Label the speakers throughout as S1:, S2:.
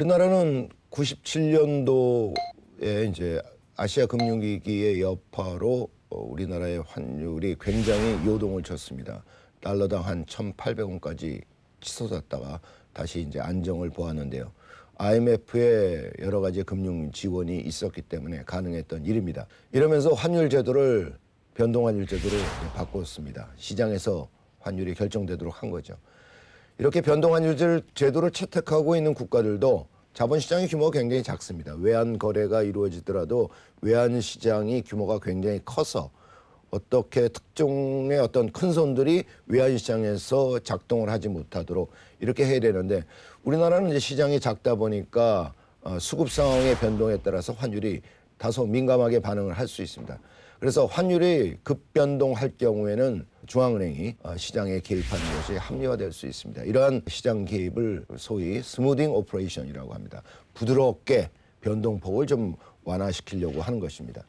S1: 우리나라는 97년도에 이제 아시아 금융위기의 여파로 어, 우리나라의 환율이 굉장히 요동을 쳤습니다. 달러당 한 1,800원까지 치솟았다가 다시 이제 안정을 보았는데요. IMF의 여러 가지 금융 지원이 있었기 때문에 가능했던 일입니다. 이러면서 환율 제도를 변동환율 제도로 바꿨습니다. 시장에서 환율이 결정되도록 한 거죠. 이렇게 변동환율 한 제도를 채택하고 있는 국가들도 자본시장의 규모가 굉장히 작습니다. 외환 거래가 이루어지더라도 외환 시장이 규모가 굉장히 커서 어떻게 특종의 어떤 큰 손들이 외환 시장에서 작동을 하지 못하도록 이렇게 해야 되는데 우리나라는 이제 시장이 작다 보니까 어, 수급 상황의 변동에 따라서 환율이 다소 민감하게 반응을 할 수 있습니다. 그래서 환율이 급변동할 경우에는 중앙은행이 어, 시장에 개입하는 것이 합리화될 수 있습니다. 이러한 시장 개입을 소위 스무딩 오퍼레이션이라고 합니다. 부드럽게 변동폭을 좀 완화시키려고 하는 것입니다.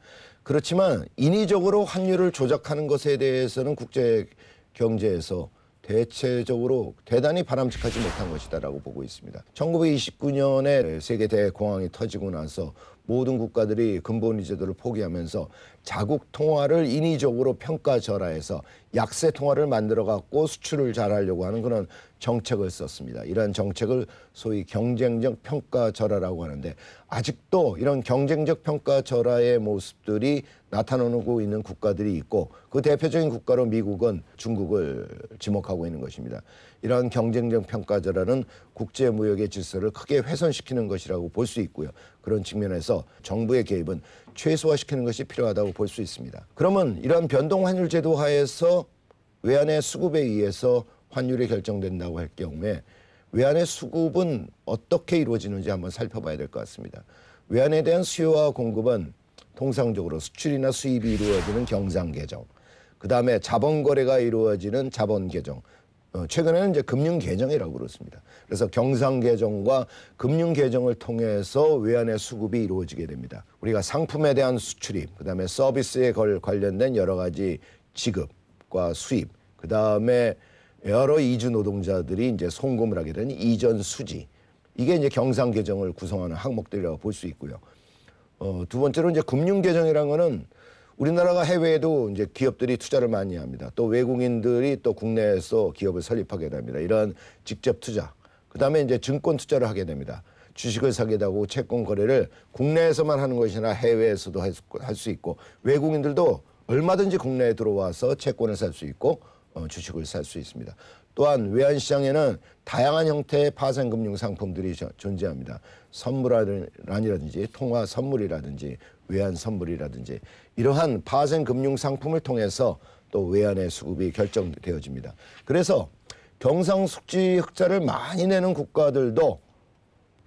S1: 그렇지만 인위적으로 환율을 조작하는 것에 대해서는 국제 경제에서 대체적으로 대단히 바람직하지 못한 것이다라고 보고 있습니다. 1929년에 세계 대공황이 터지고 나서 모든 국가들이 근본 이제도를 포기하면서 자국 통화를 인위적으로 평가절하해서 약세 통화를 만들어 갖고 수출을 잘하려고 하는 그런 정책을 썼습니다. 이러한 정책을 소위 경쟁적 평가절하라고 하는데 아직도 이런 경쟁적 평가절하의 모습들이 나타나고 있는 국가들이 있고 그 대표적인 국가로 미국은 중국을 지목하고 있는 것입니다. 이러한 경쟁적 평가절하는 국제 무역의 질서를 크게 훼손시키는 것이라고 볼 수 있고요. 그런 측면에서 정부의 개입은 최소화시키는 것이 필요하다고 볼 수 있습니다. 그러면 이러한 변동 환율 제도 하에서 외환의 수급에 의해서 환율이 결정된다고 할 경우에 외환의 수급은 어떻게 이루어지는지 한번 살펴봐야 될 것 같습니다. 외환에 대한 수요와 공급은 통상적으로 수출이나 수입이 이루어지는 경상 계정, 그 다음에 자본 거래가 이루어지는 자본 계정, 어, 최근에는 이제 금융 개정이라고 그렇습니다. 그래서 경상 개정과 금융 개정을 통해서 외환의 수급이 이루어지게 됩니다. 우리가 상품에 대한 수출입, 그다음에 서비스에 걸 관련된 여러 가지 지급과 수입, 그다음에 여러 이주 노동자들이 이제 송금을 하게 되는 이전 수지. 이게 이제 경상 개정을 구성하는 항목들이라고 볼 수 있고요. 어, 두 번째로 이제 금융 개정이라는 거는 우리나라가 해외에도 이제 기업들이 투자를 많이 합니다. 또 외국인들이 또 국내에서 기업을 설립하게 됩니다. 이런 직접 투자. 그다음에 이제 증권 투자를 하게 됩니다. 주식을 사게 되고 채권 거래를 국내에서만 하는 것이나 해외에서도 할 수 있고 외국인들도 얼마든지 국내에 들어와서 채권을 살 수 있고 어, 주식을 살 수 있습니다. 또한 외환시장에는 다양한 형태의 파생금융 상품들이 존재합니다. 선물이라든지 통화 선물이라든지 외환 선물이라든지 이러한 파생금융 상품을 통해서 또 외환의 수급이 결정되어집니다. 그래서 경상숙지 흑자를 많이 내는 국가들도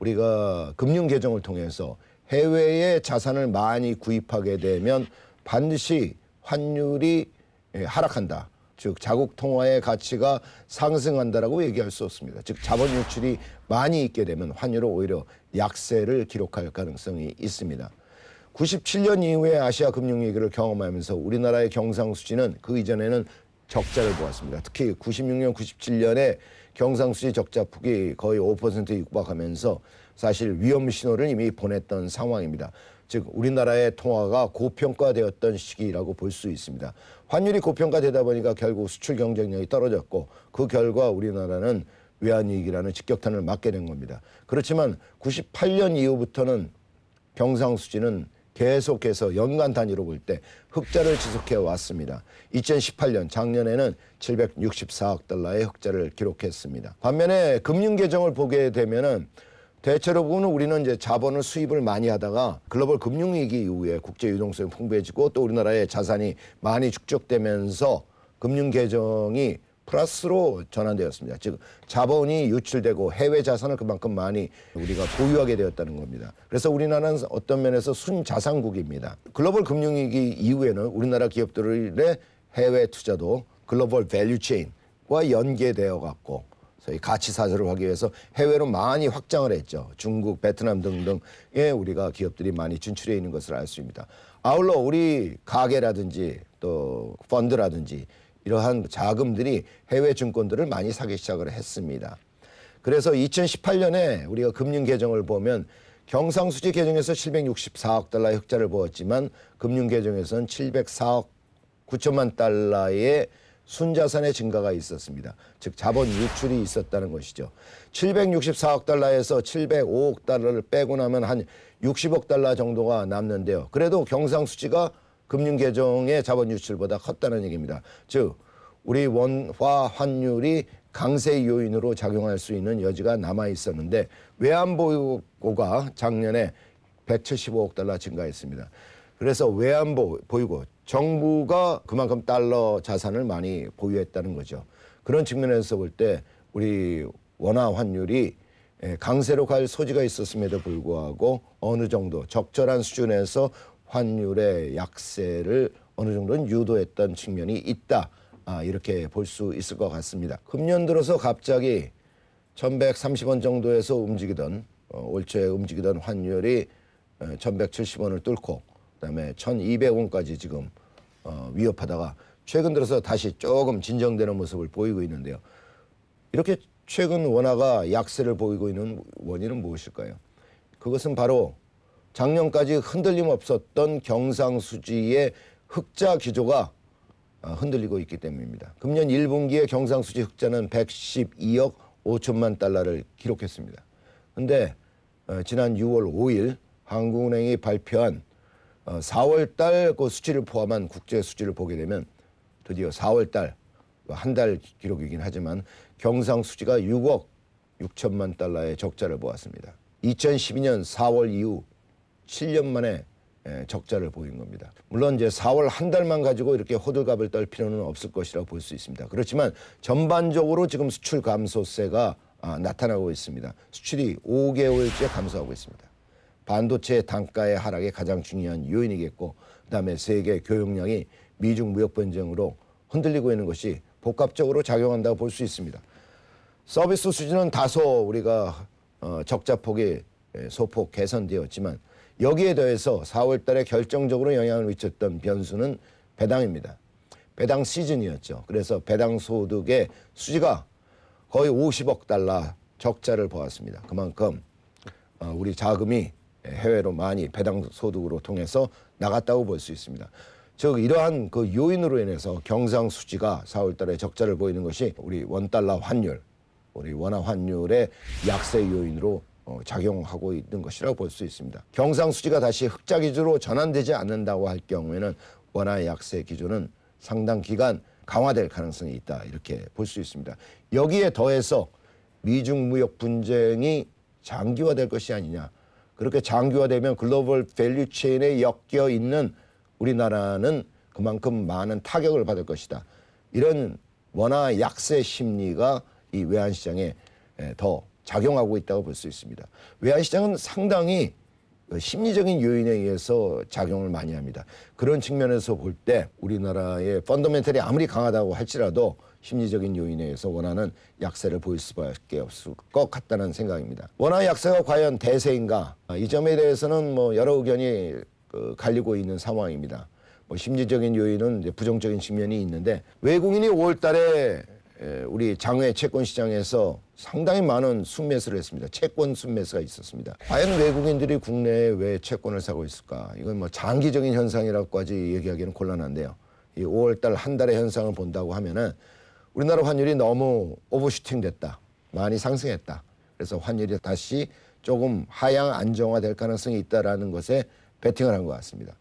S1: 우리가 금융 개정을 통해서 해외의 자산을 많이 구입하게 되면 반드시 환율이 예, 하락한다. 즉 자국 통화의 가치가 상승한다라고 얘기할 수 없습니다. 즉 자본 유출이 많이 있게 되면 환율은 오히려 약세를 기록할 가능성이 있습니다. 97년 이후에 아시아 금융 위기를 경험하면서 우리나라의 경상수지는 그 이전에는 적자를 보았습니다. 특히 96년, 97년에 경상수지 적자 폭이 거의 5%에 육박하면서 사실 위험 신호를 이미 보냈던 상황입니다. 즉 우리나라의 통화가 고평가되었던 시기라고 볼 수 있습니다. 환율이 고평가되다 보니까 결국 수출 경쟁력이 떨어졌고 그 결과 우리나라는 외환위기라는 직격탄을 맞게 된 겁니다. 그렇지만 98년 이후부터는 경상수지는 계속해서 연간 단위로 볼 때 흑자를 지속해 왔습니다. 2018년 작년에는 764억 달러의 흑자를 기록했습니다. 반면에 금융 계정을 보게 되면은 대체로 보면 우리는 이제 자본을 수입을 많이 하다가 글로벌 금융위기 이후에 국제 유동성이 풍부해지고 또 우리나라의 자산이 많이 축적되면서 금융 계정이 플러스로 전환되었습니다. 즉 자본이 유출되고 해외 자산을 그만큼 많이 우리가 보유하게 되었다는 겁니다. 그래서 우리나라는 어떤 면에서 순자산국입니다. 글로벌 금융위기 이후에는 우리나라 기업들의 해외 투자도 글로벌 밸류 체인과 연계되어 갖고 소위 가치 사설을 하기 위해서 해외로 많이 확장을 했죠. 중국, 베트남 등등에 우리가 기업들이 많이 진출해 있는 것을 알 수 있습니다. 아울러 우리 가게라든지 또 펀드라든지 이러한 자금들이 해외 증권들을 많이 사기 시작을 했습니다. 그래서 2018년에 우리가 금융 계정을 보면 경상수지 계정에서 764억 달러의 흑자를 보았지만 금융 계정에서는 704억 9천만 달러의 순자산의 증가가 있었습니다. 즉 자본 유출이 있었다는 것이죠. 764억 달러에서 705억 달러를 빼고 나면 한 60억 달러 정도가 남는데요. 그래도 경상수지가 금융 계정의 자본 유출보다 컸다는 얘기입니다. 즉 우리 원화 환율이 강세 요인으로 작용할 수 있는 여지가 남아 있었는데 외환보유고가 작년에 175억 달러 증가했습니다. 그래서 외환보유고 정부가 그만큼 달러 자산을 많이 보유했다는 거죠. 그런 측면에서 볼 때 우리 원화 환율이 예, 강세로 갈 소지가 있었음에도 불구하고 어느 정도 적절한 수준에서 환율의 약세를 어느 정도는 유도했던 측면이 있다. 아, 이렇게 볼 수 있을 것 같습니다. 금년 들어서 갑자기 1130원 정도에서 움직이던 어, 올초에 움직이던 환율이 1170원을 어, 뚫고 그다음에 1,200원까지 지금 어, 위협하다가 최근 들어서 다시 조금 진정되는 모습을 보이고 있는데요. 이렇게 최근 원화가 약세를 보이고 있는 원인은 무엇일까요? 그것은 바로 작년까지 흔들림 없었던 경상수지의 흑자 기조가 아, 흔들리고 있기 때문입니다. 금년 1분기에 경상수지 흑자는 112억 5천만 달러를 기록했습니다. 그런데 어, 지난 6월 5일 한국은행이 발표한 어, 4월 달 그 수치를 포함한 국제 수치를 보게 되면 드디어 4월 달 한달 뭐 기록이긴 하지만 경상 수지가 6억 6천만 달러의 적자를 보았습니다. 2012년 4월 이후 7년 만에 예, 적자를 보인 겁니다. 물론 이제 4월 한 달만 가지고 이렇게 호들갑을 떨 필요는 없을 것이라고 볼 수 있습니다. 그렇지만 전반적으로 지금 수출 감소세가 아, 나타나고 있습니다. 수출이 5개월째 감소하고 있습니다. 반도체 단가의 하락의 가장 중요한 요인이겠고 그다음에 세계 교역량이 미중 무역 분쟁으로 흔들리고 있는 것이 복합적으로 작용한다고 볼 수 있습니다. 서비스 수준은 다소 우리가 어, 적자 폭이 예, 소폭 개선되었지만 여기에 더해서 4월 달에 결정적으로 영향을 미쳤던 변수는 배당입니다. 배당 시즌이었죠. 그래서 배당 소득의 수지가 거의 50억 달러 적자를 보았습니다. 그만큼 어, 우리 자금이 해외로 많이 배당 소득으로 통해서 나갔다고 볼 수 있습니다. 즉 이러한 그 요인으로 인해서 경상 수지가 4월 달에 적자를 보이는 것이 우리 원달러 환율, 우리 원화 환율의 약세 요인으로 어, 작용하고 있는 것이라고 볼 수 있습니다. 경상 수지가 다시 흑자 기조로 전환되지 않는다고 할 경우에는 원화 약세 기조는 상당 기간 강화될 가능성이 있다 이렇게 볼 수 있습니다. 여기에 더해서 미중 무역 분쟁이 장기화될 것이 아니냐 그렇게 장기화되면 글로벌 밸류 체인에 엮여 있는 우리나라는 그만큼 많은 타격을 받을 것이다. 이런 원화 약세 심리가 이 외환 시장에 더 작용하고 있다고 볼 수 있습니다. 외환 시장은 상당히 어, 심리적인 요인에 의해서 작용을 많이 합니다. 그런 측면에서 볼 때 우리나라의 펀더멘털이 아무리 강하다고 할지라도 심리적인 요인에 의해서 원화는 약세를 보일 수밖에 없을 것 같다는 생각입니다. 원화 약세가 과연 대세인가? 아, 이 점에 대해서는 뭐 여러 의견이 그, 갈리고 있는 상황입니다. 뭐 심리적인 요인은 부정적인 측면이 있는데 외국인이 5월 달에 우리 장외 채권 시장에서 상당히 많은 순매수를 했습니다. 채권 순매수가 있었습니다. 과연 외국인들이 국내에 왜 채권을 사고 있을까? 이건 뭐 장기적인 현상이라고까지 얘기하기는 곤란한데요. 이 5월 달 한 달의 현상을 본다고 하면은 우리나라 환율이 너무 오버슈팅 됐다. 많이 상승했다. 그래서 환율이 다시 조금 하향 안정화될 가능성이 있다라는 것에 베팅을 한 것 같습니다.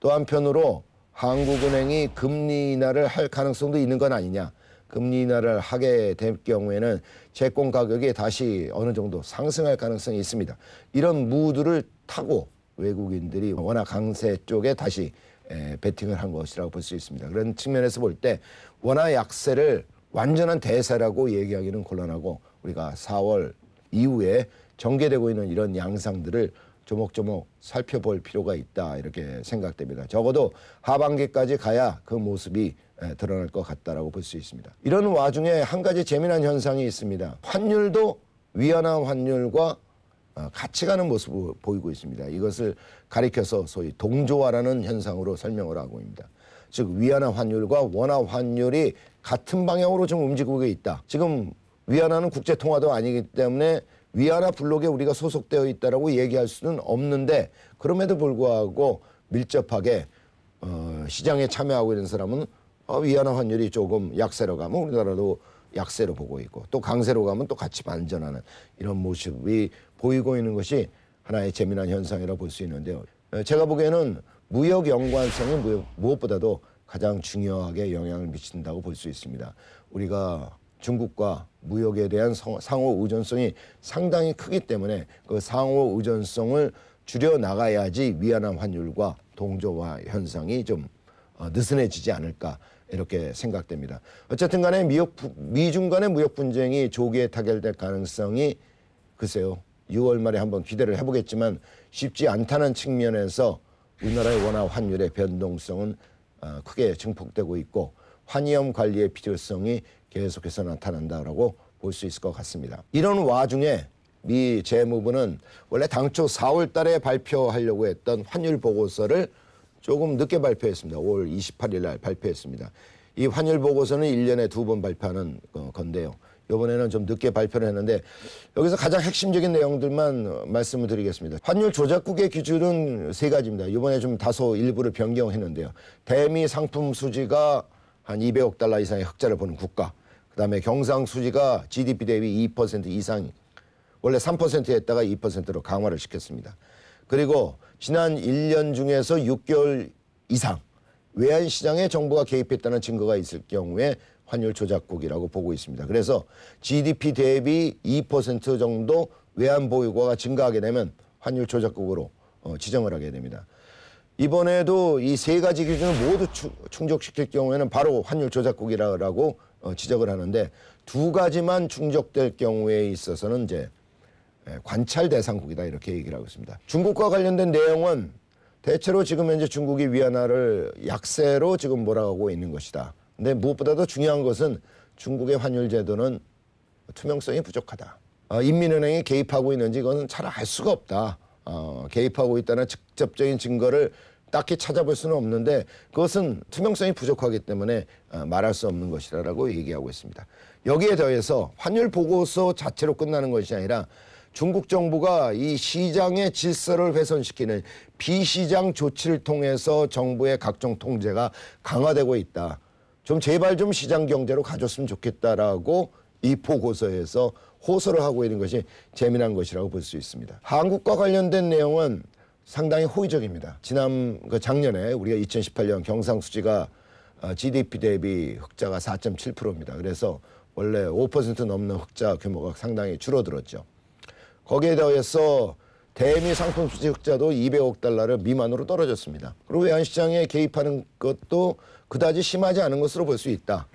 S1: 또 한편으로 한국은행이 금리 인하를 할 가능성도 있는 건 아니냐. 금리 인하를 하게 될 경우에는 채권 가격이 다시 어느 정도 상승할 가능성이 있습니다. 이런 무드를 타고 외국인들이 워낙 강세 쪽에 다시 에, 예, 베팅을 한 것이라고 볼 수 있습니다. 그런 측면에서 볼 때 원화 약세를 완전한 대세라고 얘기하기는 곤란하고 우리가 4월 이후에 전개되고 있는 이런 양상들을 조목조목 살펴볼 필요가 있다 이렇게 생각됩니다. 적어도 하반기까지 가야 그 모습이 에, 예, 드러날 것 같다라고 볼 수 있습니다. 이런 와중에 한 가지 재미난 현상이 있습니다. 환율도 위안화 환율과 어, 같이 가는 모습을 보이고 있습니다. 이것을 가리켜서 소위 동조화라는 현상으로 설명을 하고 있습니다. 즉 위안화 환율과 원화 환율이 같은 방향으로 지금 움직이고 있다. 지금 위안화는 국제 통화도 아니기 때문에 위안화 블록에 우리가 소속되어 있다라고 얘기할 수는 없는데 그럼에도 불구하고 밀접하게 어, 시장에 참여하고 있는 사람은 어, 위안화 환율이 조금 약세로 가면 우리나라도 약세로 보고 있고 또 강세로 가면 또 같이 반전하는 이런 모습이 보이고 있는 것이 하나의 재미난 현상이라 고볼 수 있는데요. 어, 제가 보기에는 무역 연관성은 무엇보다도 가장 중요하게 영향을 미친다고 볼 수 있습니다. 우리가 중국과 무역에 대한 상호 의존성이 상당히 크기 때문에 그 상호 의존성을 줄여 나가야지 위안화 환율과 동조화 현상이 좀 어, 느슨해지지 않을까 이렇게 생각됩니다. 어쨌든 간에 미역, 미중 간의 무역 분쟁이 조기에 타결될 가능성이 글쎄요. 6월 말에 한번 기대를 해보겠지만 쉽지 않다는 측면에서 우리나라의 원화 환율의 변동성은 아, 크게 증폭되고 있고 환위험 관리의 필요성이 계속해서 나타난다라고 볼 수 있을 것 같습니다. 이런 와중에 미 재무부는 원래 당초 4월 달에 발표하려고 했던 환율 보고서를 조금 늦게 발표했습니다. 5월 28일 날 발표했습니다. 이 환율 보고서는 1년에 두 번 발표하는 어, 건데요. 이번에는 좀 늦게 발표를 했는데 여기서 가장 핵심적인 내용들만 어, 말씀을 드리겠습니다. 환율 조작국의 기준은 세 가지입니다. 이번에 좀 다소 일부를 변경했는데요. 대미 상품 수지가 한 200억 달러 이상의 흑자를 보는 국가. 그다음에 경상 수지가 GDP 대비 2% 이상 원래 3%였다가 2%로 강화를 시켰습니다. 그리고 지난 1년 중에서 6개월 이상 외환 시장에 정부가 개입했다는 증거가 있을 경우에 환율 조작국이라고 보고 있습니다. 그래서 GDP 대비 2% 정도 외환 보유고가 증가하게 되면 환율 조작국으로 어, 지정을 하게 됩니다. 이번에도 이 세 가지 기준을 모두 추, 충족시킬 경우에는 바로 환율 조작국이라고 어, 지적을 하는데 두 가지만 충족될 경우에 있어서는 이제 예, 관찰 대상국이다 이렇게 얘기를 하고 있습니다. 중국과 관련된 내용은 대체로 지금 현재 중국이 위안화를 약세로 지금 몰아가고 있는 것이다. 근데 무엇보다도 중요한 것은 중국의 환율 제도는 투명성이 부족하다. 어, 인민은행이 개입하고 있는지 이거는 잘 알 수가 없다. 어, 개입하고 있다는 직접적인 증거를 딱히 찾아볼 수는 없는데 그것은 투명성이 부족하기 때문에 어, 말할 수 없는 것이라고 얘기하고 있습니다. 여기에 더해서 환율 보고서 자체로 끝나는 것이 아니라 중국 정부가 이 시장의 질서를 훼손시키는 비시장 조치를 통해서 정부의 각종 통제가 강화되고 있다. 좀 제발 좀 시장 경제로 가줬으면 좋겠다라고 이 보고서에서 호소를 하고 있는 것이 재미난 것이라고 볼 수 있습니다. 한국과 관련된 내용은 상당히 호의적입니다. 지난 그 작년에 우리가 2018년 경상수지가 GDP 어, 대비 흑자가 4.7%입니다. 그래서 원래 5% 넘는 흑자 규모가 상당히 줄어들었죠. 거기에 더해서 대미 상품 수지흑자도 200억 달러를 미만으로 떨어졌습니다. 그리고 외환시장에 개입하는 것도 그다지 심하지 않은 것으로 볼 수 있다.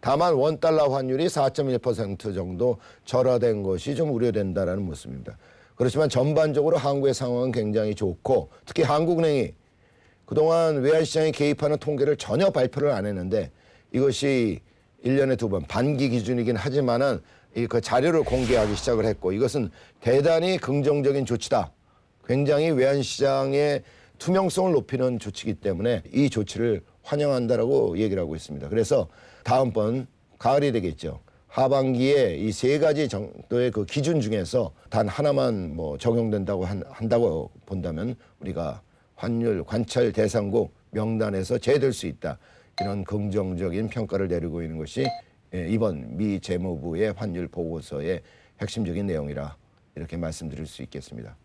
S1: 다만 원달러 환율이 4.1% 정도 절하된 것이 좀우려된다는 모습입니다. 그렇지만 전반적으로 한국의 상황은 굉장히 좋고 특히 한국은행이 그동안 외환시장에 개입하는 통계를 전혀 발표를 안 했는데 이것이 1년에 두 번 반기 기준이긴 하지만은 이그 자료를 공개하기 시작을 했고 이것은 대단히 긍정적인 조치다. 굉장히 외환 시장의 투명성을 높이는 조치이기 때문에 이 조치를 환영한다라고 얘기를 하고 있습니다. 그래서 다음번 가을이 되겠죠. 하반기에 이 세 가지 정도의 그 기준 중에서 단 하나만 뭐 적용된다고 한, 한다고 본다면 우리가 환율 관찰 대상국 명단에서 제외될 수 있다. 이런 긍정적인 평가를 내리고 있는 것이 예, 이번 미 재무부의 환율 보고서의 핵심적인 내용이라 이렇게 말씀드릴 수 있겠습니다.